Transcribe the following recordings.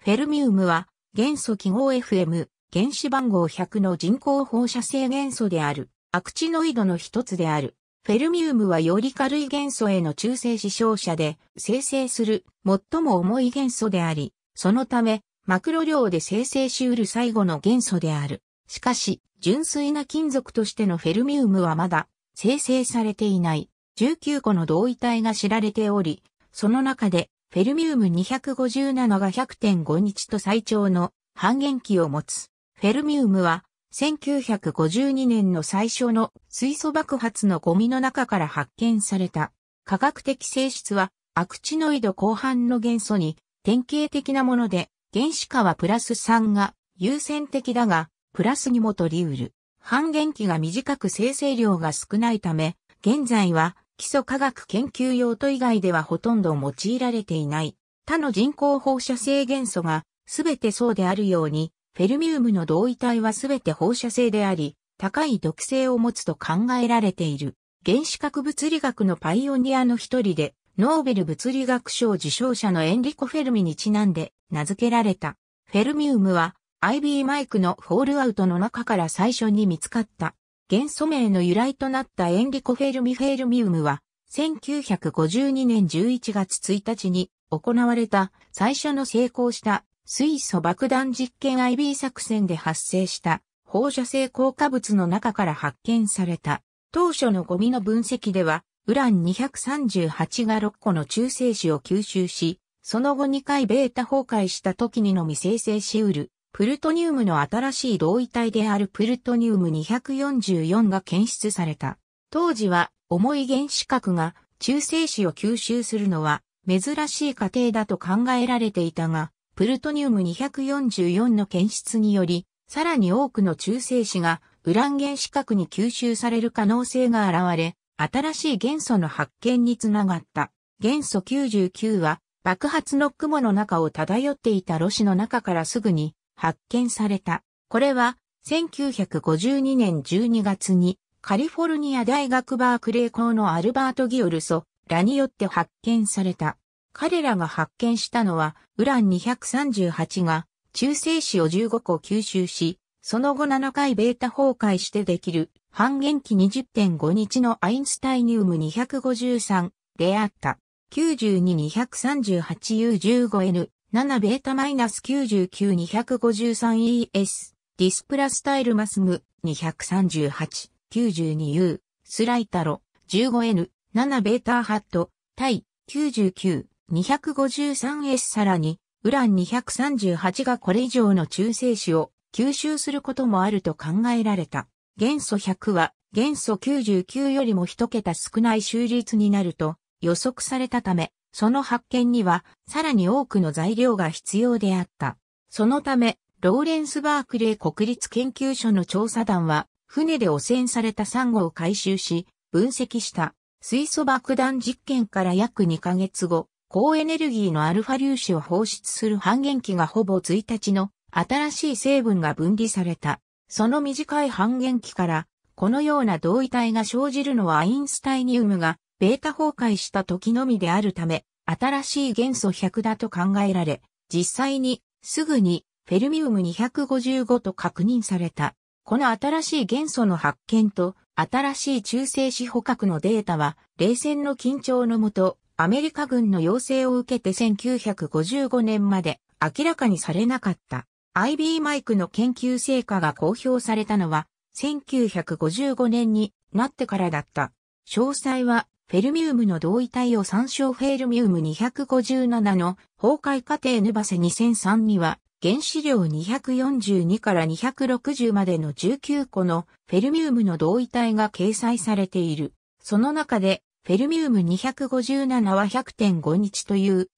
フェルミウムは元素記号 FM 原子番号100の人工放射性元素であるアクチノイドの一つである。フェルミウムはより軽い元素への中性子照射で生成する最も重い元素であり、そのためマクロ量で生成しうる最後の元素である。しかし、純粋な金属としてのフェルミウムはまだ生成されていない19個の同位体が知られており、その中でフェルミウム257が100.5日と最長の半減期を持つ。フェルミウムは1952年の最初の水素爆発のゴミの中から発見された。科学的性質はアクチノイド後半の元素に典型的なもので、原子化はプラス3が優先的だが、プラスにも取り得る。半減期が短く生成量が少ないため、現在は基礎科学研究用途以外ではほとんど用いられていない。他の人工放射性元素がすべてそうであるように、フェルミウムの同位体はすべて放射性であり、高い毒性を持つと考えられている。原子核物理学のパイオニアの一人で、ノーベル物理学賞受賞者のエンリコ・フェルミにちなんで名付けられた。フェルミウムは IB マイクのフォールアウトの中から最初に見つかった元素名の由来となったエンリコフェルミフェルミウムは、1952年11月1日に行われた最初の成功した水素爆弾実験 IB 作戦で発生した放射性効果物の中から発見された。当初のゴミの分析では、ウラン238が6個の中性子を吸収し、その後2回ベータ崩壊した時にのみ生成し得るプルトニウムの新しい同位体であるプルトニウム244が検出された。当時は重い原子核が中性子を吸収するのは珍しい過程だと考えられていたが、プルトニウム244の検出により、さらに多くの中性子がウラン原子核に吸収される可能性が現れ、新しい元素の発見につながった。元素99は爆発の雲の中を漂っていた炉子の中からすぐに発見された。これは1952年12月にカリフォルニア大学バークレー校のアルバート・ギオルソらによって発見された。彼らが発見したのはウラン238が中性子を15個吸収し、その後7回ベータ崩壊してできる半減期20.5日のアインスタイニウム253であった。92238U15N 7β-99-253ES、ディスプラスタイルマスム、238、92U、スライタロ、15N、7β ハット、対、99、253S さらに、ウラン238がこれ以上の中性子を吸収することもあると考えられた。元素100は元素99よりも一桁少ない収率になると予測されたため、その発見にはさらに多くの材料が必要であった。そのため、ローレンス・バークレー国立研究所の調査団は、船で汚染されたサンゴを回収し、分析した。水素爆弾実験から約2ヶ月後、高エネルギーのアルファ粒子を放出する半減期がほぼ1日の新しい成分が分離された。その短い半減期から、このような同位体が生じるのはアインスタイニウムがベータ崩壊した時のみであるため、新しい元素100だと考えられ、実際にすぐにフェルミウム255と確認された。この新しい元素の発見と新しい中性子捕獲のデータは、冷戦の緊張のもと、アメリカ軍の要請を受けて1955年まで明らかにされなかった。IB マイクの研究成果が公表されたのは1955年になってからだった。詳細はフェルミウムの同位体を参照フェルミウム257の崩壊過程ヌバセ2003には原子量242から260までの19個のフェルミウムの同位体が掲載されている。その中でフェルミウム257は100.5日という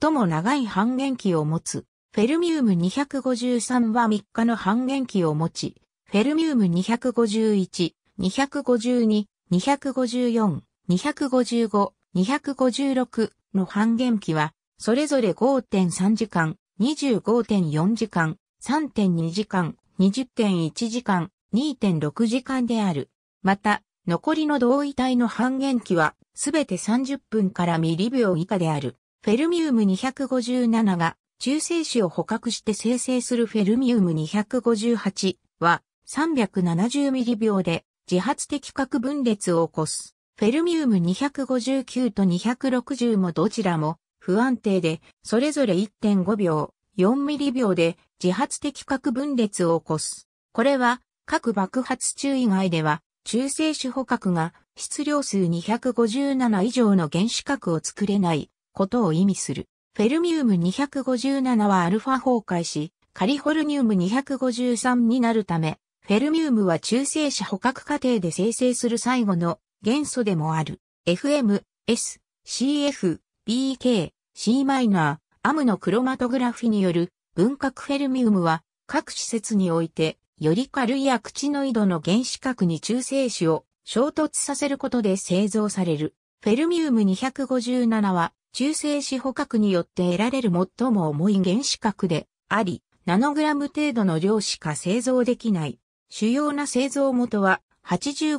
最も長い半減期を持つ。フェルミウム253は3日の半減期を持ち、フェルミウム251、252、254、255、256の半減期は、それぞれ5.3時間、25.4時間、3.2時間、20.1時間、2.6時間である。また、残りの同位体の半減期は、すべて30分からミリ秒以下である。フェルミウム257が、中性子を捕獲して生成するフェルミウム258は、370ミリ秒で、自発的核分裂を起こす。フェルミウム259と260もどちらも不安定で、それぞれ1.5秒、4ミリ秒で自発的核分裂を起こす。これは、核爆発中以外では、中性子捕獲が質量数257以上の原子核を作れないことを意味する。フェルミウム257はアルファ崩壊し、カリフォルニウム253になるため、フェルミウムは中性子捕獲過程で生成する最後の元素でもある FM、S、CF、BK、C マイナー、アムのクロマトグラフィによる分核フェルミウムは各施設においてより軽いアクチノイドの原子核に中性子を衝突させることで製造される。フェルミウム257は中性子捕獲によって得られる最も重い原子核であり、ナノグラム程度の量しか製造できない。主要な製造元は8 5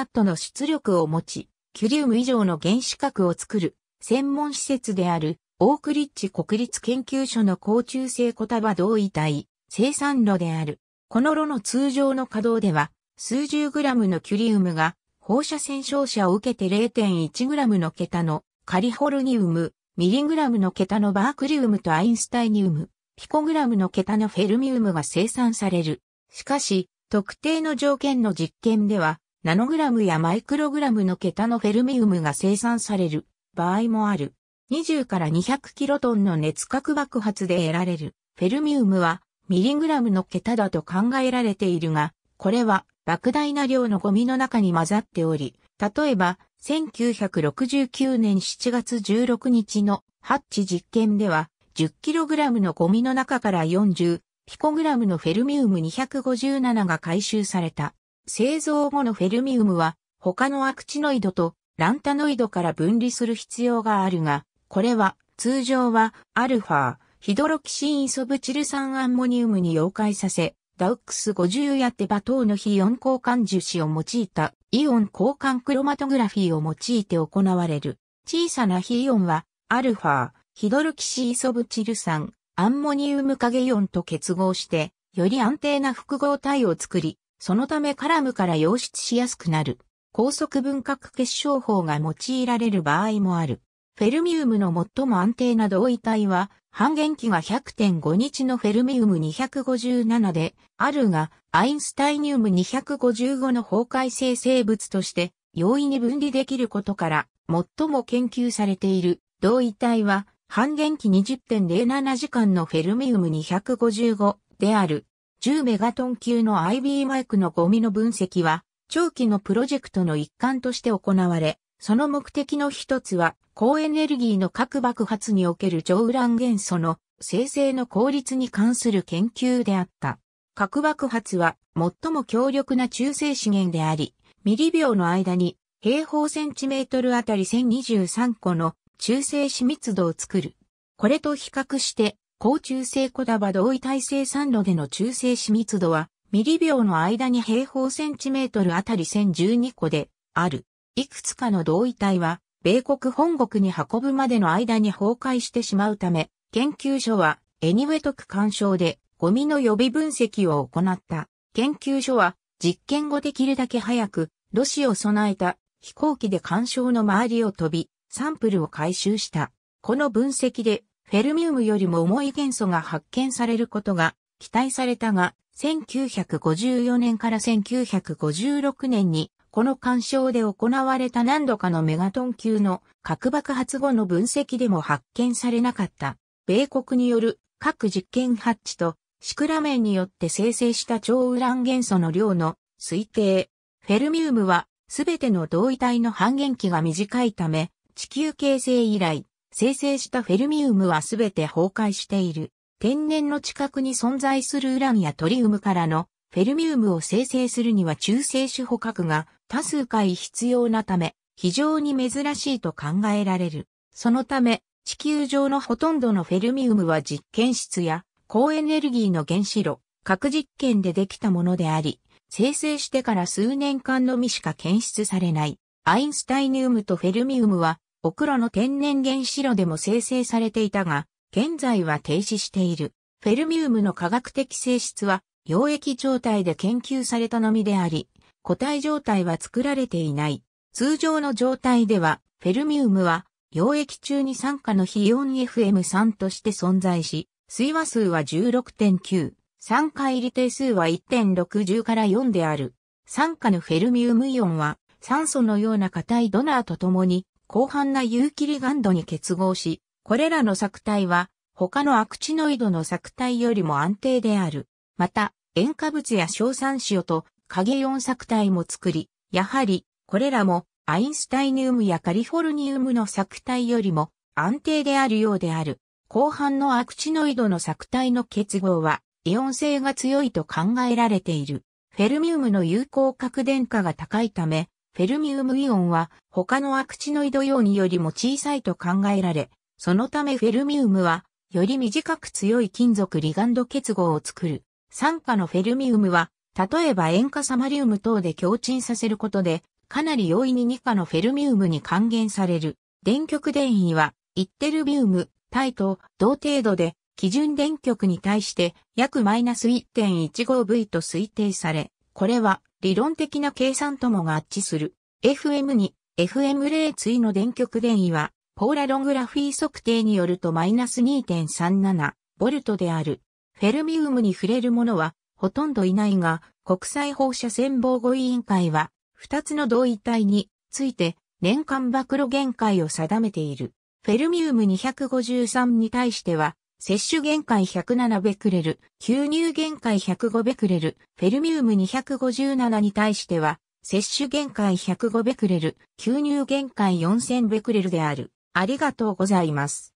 ットの出力を持ち、キュリウム以上の原子核を作る専門施設であるオークリッチ国立研究所の高中性小束同位体生産炉である。この炉の通常の稼働では数十グラムのキュリウムが放射線照射を受けて0.1グラムの桁のカリフォルニウム、ミリグラムの桁のバークリウムとアインスタイニウム、ピコグラムの桁のフェルミウムが生産される。しかし、特定の条件の実験では、ナノグラムやマイクログラムの桁のフェルミウムが生産される場合もある。20から200キロトンの熱核爆発で得られるフェルミウムはミリグラムの桁だと考えられているが、これは莫大な量のゴミの中に混ざっており、例えば1969年7月16日のハッチ実験では1 0ラムのゴミの中から40ピコグラムのフェルミウム257が回収された。製造後のフェルミウムは他のアクチノイドとランタノイドから分離する必要があるが、これは通常はアルファ、ヒドロキシイソブチル酸アンモニウムに溶解させ、ダウックス50やテバ等の非イオン交換樹脂を用いたイオン交換クロマトグラフィーを用いて行われる。小さな非イオンはアルファ、ヒドロキシイソブチル酸、アンモニウム影イオンと結合して、より安定な複合体を作り、そのためカラムから溶出しやすくなる。高速分割結晶法が用いられる場合もある。フェルミウムの最も安定な同位体は、半減期が100.5日のフェルミウム257で、あるが、アインスタイニウム255の崩壊性生物として、容易に分離できることから、最も研究されている同位体は、半減期20.07時間のフェルミウム255である10メガトン級の IB マイクのゴミの分析は長期のプロジェクトの一環として行われ、その目的の一つは高エネルギーの核爆発における上乱元素の生成の効率に関する研究であった。核爆発は最も強力な中性資源であり、ミリ秒の間に平方センチメートルあたり1023個の中性子密度を作る。これと比較して、高中性小玉同位体性酸路での中性子密度は、ミリ秒の間に平方センチメートルあたり1012個である。いくつかの同位体は、米国本国に運ぶまでの間に崩壊してしまうため、研究所は、エニウェトク干渉で、ゴミの予備分析を行った。研究所は、実験後できるだけ早く、ロシを備えた飛行機で干渉の周りを飛び、サンプルを回収した。この分析で、フェルミウムよりも重い元素が発見されることが期待されたが、1954年から1956年に、この干渉で行われた何度かのメガトン級の核爆発後の分析でも発見されなかった。米国による核実験ハッチとシクラメンによって生成した超ウラン元素の量の推定。フェルミウムはすべての同位体の半減期が短いため、地球形成以来、生成したフェルミウムはすべて崩壊している。天然の近くに存在するウランやトリウムからのフェルミウムを生成するには中性子捕獲が多数回必要なため、非常に珍しいと考えられる。そのため、地球上のほとんどのフェルミウムは実験室や高エネルギーの原子炉、核実験でできたものであり、生成してから数年間のみしか検出されない。アインスタイニウムとフェルミウムはオクロの天然原子炉でも生成されていたが、現在は停止している。フェルミウムの科学的性質は、溶液状態で研究されたのみであり、固体状態は作られていない。通常の状態では、フェルミウムは、溶液中に酸化の非4 FM3 として存在し、水和数は16.9、酸化入り定数は1.60から4である。酸化のフェルミウムイオンは、酸素のような硬いドナーと共に広範な有機リガンドに結合し、これらの作体は他のアクチノイドの作体よりも安定である。また、塩化物や硝酸塩と影4作体も作り、やはりこれらもアインスタイニウムやカリフォルニウムの作体よりも安定であるようである。後半のアクチノイドの作体の結合は、イオン性が強いと考えられている。フェルミウムの有効核電化が高いため、フェルミウムイオンは他のアクチノイドイオンよりも小さいと考えられ、そのためフェルミウムはより短く強い金属リガンド結合を作る。酸化のフェルミウムは、例えば塩化サマリウム等で強沈させることで、かなり容易に2価のフェルミウムに還元される。電極電位は、イッテルビウム、体と同程度で、基準電極に対して約マイナス 1.15V と推定され、これは理論的な計算とも合致する。FM に FM 0対の電極電位は、ポーラロングラフィー測定によるとマイナス2.37ボルトである。フェルミウムに触れるものは、ほとんどいないが、国際放射線防護委員会は、二つの同位体について、年間暴露限界を定めている。フェルミウム253に対しては、摂取限界107ベクレル、吸入限界105ベクレル、フェルミウム257に対しては、摂取限界105ベクレル、吸入限界4000ベクレルである。ありがとうございます。